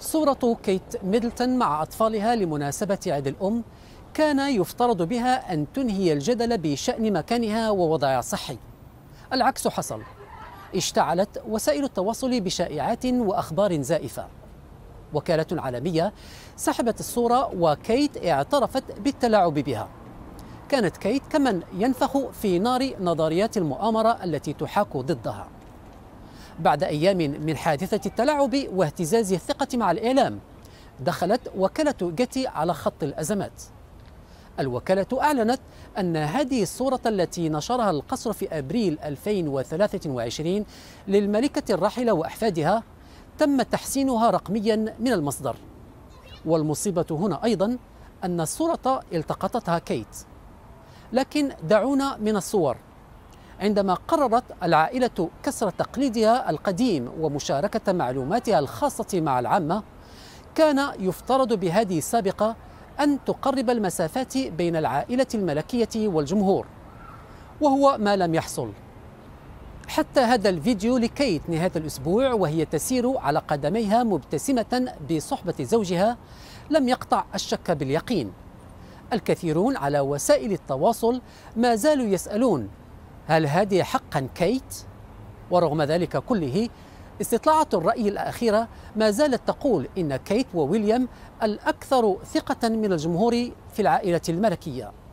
صورة كيت ميدلتون مع أطفالها لمناسبة عيد الأم كان يفترض بها أن تنهي الجدل بشأن مكانها ووضعها الصحي العكس حصل اشتعلت وسائل التواصل بشائعات وأخبار زائفة وكالة عالمية سحبت الصورة وكيت اعترفت بالتلاعب بها كانت كيت كمن ينفخ في نار نظريات المؤامرة التي تحاك ضدها بعد أيام من حادثة التلاعب واهتزاز الثقة مع الإعلام دخلت وكالة جتي على خط الأزمات الوكالة أعلنت أن هذه الصورة التي نشرها القصر في أبريل 2023 للملكة الراحلة وأحفادها تم تحسينها رقميا من المصدر والمصيبة هنا أيضا أن الصورة التقطتها كيت لكن دعونا من الصور عندما قررت العائلة كسر تقليدها القديم ومشاركة معلوماتها الخاصة مع العامة كان يفترض بهذه السابقة أن تقرب المسافات بين العائلة الملكية والجمهور وهو ما لم يحصل حتى هذا الفيديو لكيت نهاية الأسبوع وهي تسير على قدميها مبتسمة بصحبة زوجها لم يقطع الشك باليقين الكثيرون على وسائل التواصل ما زالوا يسألون هل هذه حقا كيت؟ ورغم ذلك كله استطلاعات الرأي الأخيرة ما زالت تقول إن كيت وويليام الأكثر ثقة من الجمهور في العائلة الملكية